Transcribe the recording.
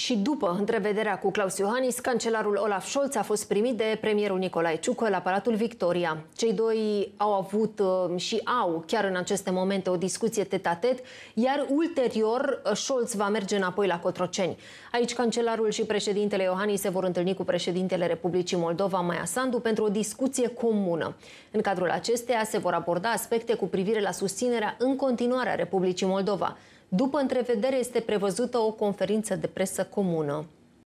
și după întrevederea cu Claus Iohannis, cancelarul Olaf Scholz a fost primit de premierul Nicolae Ciucă la Palatul Victoria. Cei doi au avut uh, și au chiar în aceste momente o discuție tet-a-tet, iar ulterior uh, Scholz va merge înapoi la Cotroceni. Aici cancelarul și președintele Iohannis se vor întâlni cu președintele Republicii Moldova, Maia Sandu, pentru o discuție comună. În cadrul acesteia se vor aborda aspecte cu privire la susținerea în continuare a Republicii Moldova. După întrevedere este prevăzută o conferință de presă comună.